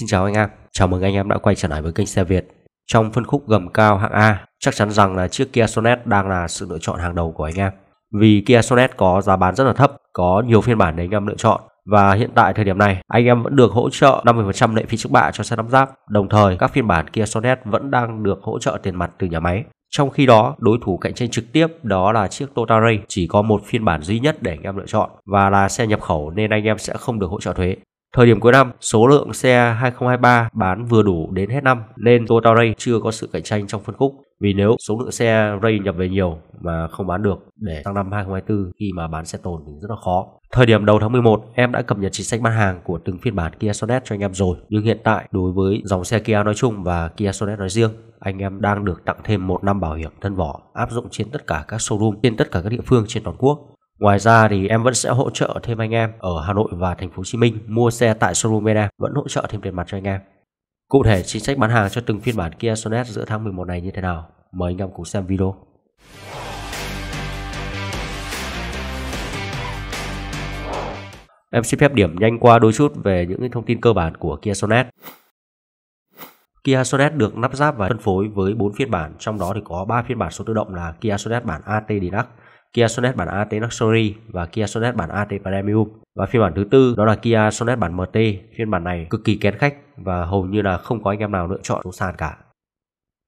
Xin chào anh em, chào mừng anh em đã quay trở lại với kênh xe Việt. Trong phân khúc gầm cao hạng A, chắc chắn rằng là chiếc Kia Sonet đang là sự lựa chọn hàng đầu của anh em. Vì Kia Sonet có giá bán rất là thấp, có nhiều phiên bản để anh em lựa chọn và hiện tại thời điểm này anh em vẫn được hỗ trợ 50% lệ phí trước bạ cho xe lắp ráp. Đồng thời các phiên bản Kia Sonet vẫn đang được hỗ trợ tiền mặt từ nhà máy. Trong khi đó, đối thủ cạnh tranh trực tiếp đó là chiếc Toyota Ray chỉ có một phiên bản duy nhất để anh em lựa chọn và là xe nhập khẩu nên anh em sẽ không được hỗ trợ thuế. Thời điểm cuối năm, số lượng xe 2023 bán vừa đủ đến hết năm nên Toyota Ray chưa có sự cạnh tranh trong phân khúc. Vì nếu số lượng xe Ray nhập về nhiều mà không bán được để sang năm 2024 khi mà bán xe tồn thì rất là khó. Thời điểm đầu tháng 11, em đã cập nhật chính sách bán hàng của từng phiên bản Kia Sonet cho anh em rồi. Nhưng hiện tại, đối với dòng xe Kia nói chung và Kia Sonet nói riêng, anh em đang được tặng thêm một năm bảo hiểm thân vỏ áp dụng trên tất cả các showroom, trên tất cả các địa phương trên toàn quốc. Ngoài ra thì em vẫn sẽ hỗ trợ thêm anh em ở Hà Nội và thành phố Hồ Chí Minh mua xe tại showroom bên em vẫn hỗ trợ thêm tiền mặt cho anh em. Cụ thể chính sách bán hàng cho từng phiên bản Kia Sonet giữa tháng 11 này như thế nào? Mời anh em cùng xem video. Em xin phép điểm nhanh qua đôi chút về những thông tin cơ bản của Kia Sonet. Kia Sonet được lắp ráp và phân phối với 4 phiên bản, trong đó thì có 3 phiên bản số tự động là Kia Sonet bản AT Deluxe Kia Sonet bản AT Luxury và Kia Sonet bản AT Premium. Và phiên bản thứ tư đó là Kia Sonet bản MT. Phiên bản này cực kỳ kén khách và hầu như là không có anh em nào lựa chọn số sàn cả.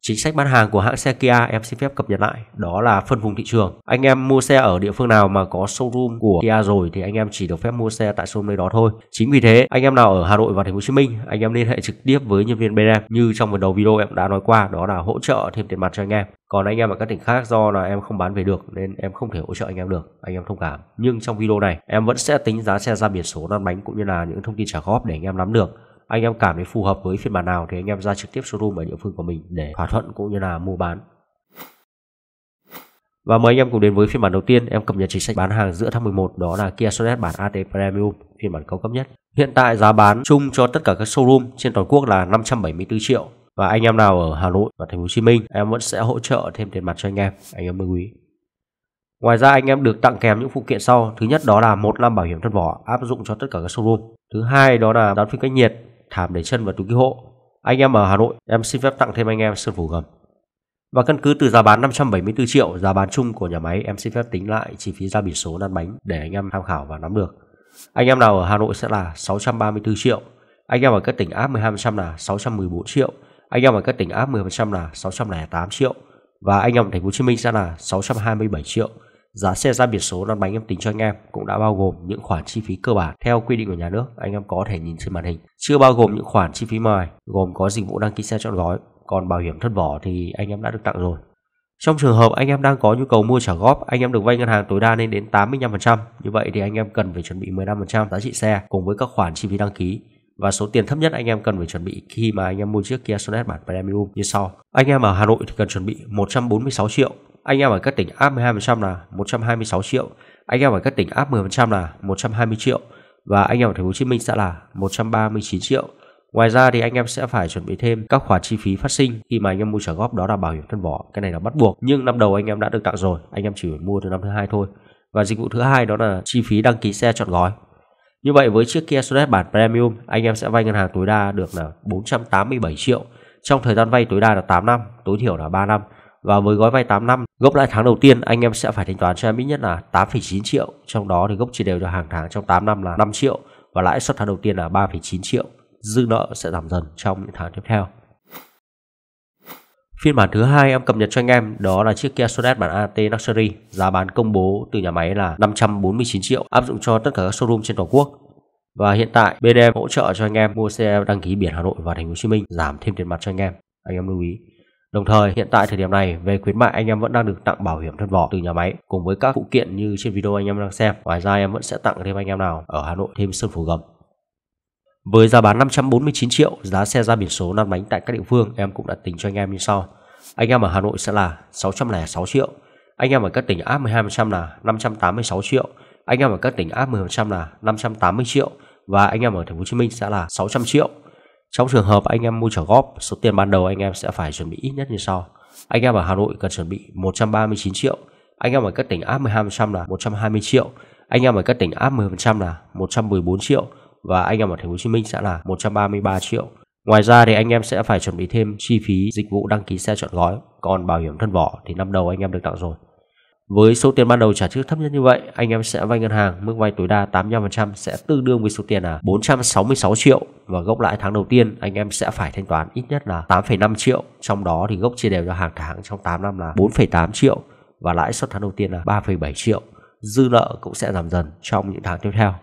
Chính sách bán hàng của hãng xe Kia em xin phép cập nhật lại Đó là phân vùng thị trường Anh em mua xe ở địa phương nào mà có showroom của Kia rồi Thì anh em chỉ được phép mua xe tại showroom nơi đó thôi Chính vì thế anh em nào ở Hà Nội và Thành phố Hồ Chí Minh Anh em liên hệ trực tiếp với nhân viên bên em Như trong phần đầu video em đã nói qua Đó là hỗ trợ thêm tiền mặt cho anh em còn anh em ở các tỉnh khác do là em không bán về được nên em không thể hỗ trợ anh em được anh em thông cảm nhưng trong video này em vẫn sẽ tính giá xe ra biển số lăn bánh cũng như là những thông tin trả góp để anh em nắm được anh em cảm thấy phù hợp với phiên bản nào thì anh em ra trực tiếp showroom ở địa phương của mình để thỏa thuận cũng như là mua bán và mời anh em cùng đến với phiên bản đầu tiên em cập nhật chính sách bán hàng giữa tháng 11 đó là Kia Sonet bản AT Premium phiên bản cao cấp nhất. Hiện tại giá bán chung cho tất cả các showroom trên toàn quốc là 574 triệu và anh em nào ở Hà Nội và Thành phố Hồ Chí Minh em vẫn sẽ hỗ trợ thêm tiền mặt cho anh em anh em lưu ý Ngoài ra anh em được tặng kèm những phụ kiện sau. Thứ nhất đó là một năm bảo hiểm thân vỏ áp dụng cho tất cả các showroom. Thứ hai đó là đón phim cách nhiệt, thảm để chân và túi cứu hộ. Anh em ở Hà Nội, em xin phép tặng thêm anh em sơn phủ gầm. Và căn cứ từ giá bán 574 triệu, giá bán chung của nhà máy em xin phép tính lại chi phí ra biển số lăn bánh để anh em tham khảo và nắm được. Anh em nào ở Hà Nội sẽ là 634 triệu, anh em ở các tỉnh áp 12% là 614 triệu, anh em ở các tỉnh áp 10% là 608 triệu và anh em ở thành phố Hồ Chí Minh sẽ là 627 triệu. Giá xe ra biển số lăn bánh em tính cho anh em cũng đã bao gồm những khoản chi phí cơ bản theo quy định của nhà nước anh em có thể nhìn trên màn hình. Chưa bao gồm những khoản chi phí ngoài gồm có dịch vụ đăng ký xe trọn gói, còn bảo hiểm thất vỏ thì anh em đã được tặng rồi. Trong trường hợp anh em đang có nhu cầu mua trả góp, anh em được vay ngân hàng tối đa lên đến 85%. Như vậy thì anh em cần phải chuẩn bị 15% giá trị xe cùng với các khoản chi phí đăng ký và số tiền thấp nhất anh em cần phải chuẩn bị khi mà anh em mua chiếc Kia Sonet bản Premium như sau. Anh em ở Hà Nội thì cần chuẩn bị 146 triệu, anh em ở các tỉnh áp 12% là 126 triệu, anh em ở các tỉnh áp 10% là 120 triệu và anh em ở thành phố Hồ Chí Minh sẽ là 139 triệu. Ngoài ra thì anh em sẽ phải chuẩn bị thêm các khoản chi phí phát sinh khi mà anh em mua trả góp đó là bảo hiểm thân vỏ, cái này là bắt buộc. Nhưng năm đầu anh em đã được tặng rồi, anh em chỉ phải mua từ năm thứ hai thôi. Và dịch vụ thứ hai đó là chi phí đăng ký xe chọn gói như vậy với chiếc Kia Sonet bản Premium, anh em sẽ vay ngân hàng tối đa được là 487 triệu. Trong thời gian vay tối đa là 8 năm, tối thiểu là 3 năm. Và với gói vay 8 năm, gốc lãi tháng đầu tiên anh em sẽ phải thanh toán cho em ít nhất là 8,9 triệu. Trong đó thì gốc chia đều cho hàng tháng trong 8 năm là 5 triệu và lãi suất tháng đầu tiên là 3,9 triệu. Dư nợ sẽ giảm dần trong những tháng tiếp theo. Phiên bản thứ hai em cập nhật cho anh em đó là chiếc Kia Sonet bản AT Luxury, giá bán công bố từ nhà máy là 549 triệu, áp dụng cho tất cả các showroom trên toàn quốc. Và hiện tại bên em hỗ trợ cho anh em mua xe đăng ký biển Hà Nội và thành phố Hồ Chí Minh giảm thêm tiền mặt cho anh em. Anh em lưu ý. Đồng thời, hiện tại thời điểm này về khuyến mại anh em vẫn đang được tặng bảo hiểm thân vỏ từ nhà máy cùng với các phụ kiện như trên video anh em đang xem. Ngoài ra em vẫn sẽ tặng thêm anh em nào ở Hà Nội thêm sơn phủ gầm với giá bán 549 triệu, giá xe ra biển số năm bánh tại các địa phương em cũng đã tính cho anh em như sau. Anh em ở Hà Nội sẽ là 606 triệu, anh em ở các tỉnh áp 12% là 586 triệu, anh em ở các tỉnh áp 10% là 580 triệu và anh em ở thành phố Hồ Chí Minh sẽ là 600 triệu. Trong trường hợp anh em mua trả góp, số tiền ban đầu anh em sẽ phải chuẩn bị ít nhất như sau. Anh em ở Hà Nội cần chuẩn bị 139 triệu, anh em ở các tỉnh áp 12% là 120 triệu, anh em ở các tỉnh áp 10% là 114 triệu và anh em ở thành phố Hồ Chí Minh sẽ là 133 triệu. Ngoài ra thì anh em sẽ phải chuẩn bị thêm chi phí dịch vụ đăng ký xe chọn gói, còn bảo hiểm thân vỏ thì năm đầu anh em được tặng rồi. Với số tiền ban đầu trả trước thấp nhất như vậy, anh em sẽ vay ngân hàng mức vay tối đa 85% sẽ tương đương với số tiền là 466 triệu và gốc lãi tháng đầu tiên anh em sẽ phải thanh toán ít nhất là 8,5 triệu, trong đó thì gốc chia đều cho hàng tháng trong 8 năm là 4,8 triệu và lãi suất tháng đầu tiên là 3,7 triệu. Dư nợ cũng sẽ giảm dần trong những tháng tiếp theo.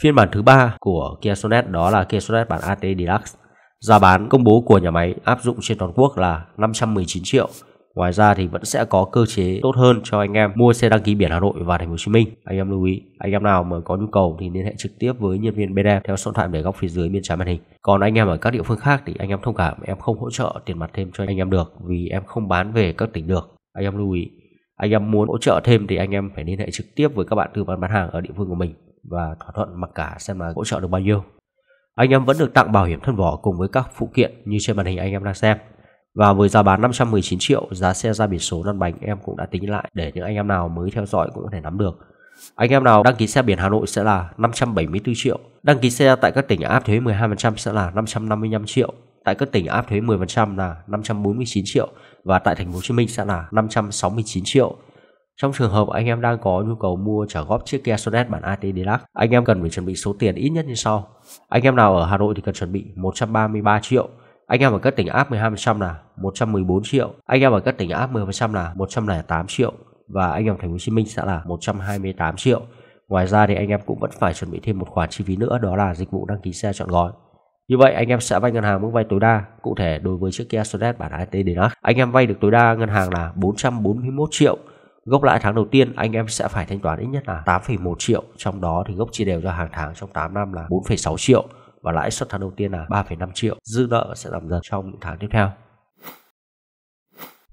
Phiên bản thứ ba của Kia Sonet đó là Kia Sonet bản AT Deluxe. Giá bán công bố của nhà máy áp dụng trên toàn quốc là 519 triệu. Ngoài ra thì vẫn sẽ có cơ chế tốt hơn cho anh em mua xe đăng ký biển Hà Nội và Thành phố Hồ Chí Minh. Anh em lưu ý, anh em nào mà có nhu cầu thì liên hệ trực tiếp với nhân viên bên em theo số điện thoại để góc phía dưới bên trái màn hình. Còn anh em ở các địa phương khác thì anh em thông cảm, em không hỗ trợ tiền mặt thêm cho anh em được vì em không bán về các tỉnh được. Anh em lưu ý, anh em muốn hỗ trợ thêm thì anh em phải liên hệ trực tiếp với các bạn tư vấn bán hàng ở địa phương của mình và thỏa thuận mặc cả xem là hỗ trợ được bao nhiêu. Anh em vẫn được tặng bảo hiểm thân vỏ cùng với các phụ kiện như trên màn hình anh em đang xem. Và với giá bán 519 triệu, giá xe ra biển số lăn bánh em cũng đã tính lại để những anh em nào mới theo dõi cũng có thể nắm được. Anh em nào đăng ký xe biển Hà Nội sẽ là 574 triệu, đăng ký xe tại các tỉnh áp thuế 12% sẽ là 555 triệu, tại các tỉnh áp thuế 10% là 549 triệu và tại thành phố Hồ Chí Minh sẽ là 569 triệu. Trong trường hợp anh em đang có nhu cầu mua trả góp chiếc Kia Sonet bản AT Deluxe, anh em cần phải chuẩn bị số tiền ít nhất như sau. Anh em nào ở Hà Nội thì cần chuẩn bị 133 triệu, anh em ở các tỉnh áp 12% là 114 triệu, anh em ở các tỉnh áp 10% là 108 triệu và anh em thành phố Hồ Chí Minh sẽ là 128 triệu. Ngoài ra thì anh em cũng vẫn phải chuẩn bị thêm một khoản chi phí nữa đó là dịch vụ đăng ký xe chọn gói. Như vậy anh em sẽ vay ngân hàng mức vay tối đa, cụ thể đối với chiếc Kia Sonet bản AT Deluxe, anh em vay được tối đa ngân hàng là 441 triệu Gốc lãi tháng đầu tiên anh em sẽ phải thanh toán ít nhất là 8,1 triệu, trong đó thì gốc chia đều cho hàng tháng trong 8 năm là 4,6 triệu và lãi suất tháng đầu tiên là 3,5 triệu. Dư nợ sẽ giảm dần trong những tháng tiếp theo.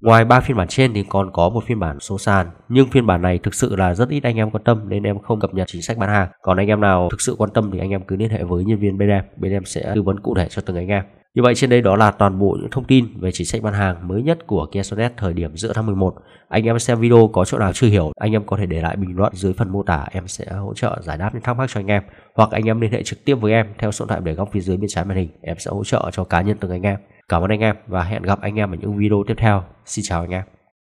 Ngoài ba phiên bản trên thì còn có một phiên bản số sàn Nhưng phiên bản này thực sự là rất ít anh em quan tâm Nên em không cập nhật chính sách bán hàng Còn anh em nào thực sự quan tâm thì anh em cứ liên hệ với nhân viên bên em Bên em sẽ tư vấn cụ thể cho từng anh em như vậy trên đây đó là toàn bộ những thông tin về chính sách bán hàng mới nhất của Kia Sonet thời điểm giữa tháng 11. Anh em xem video có chỗ nào chưa hiểu, anh em có thể để lại bình luận dưới phần mô tả, em sẽ hỗ trợ giải đáp những thắc mắc cho anh em. Hoặc anh em liên hệ trực tiếp với em theo số điện thoại để góc phía dưới bên trái màn hình, em sẽ hỗ trợ cho cá nhân từng anh em. Cảm ơn anh em và hẹn gặp anh em ở những video tiếp theo. Xin chào anh em.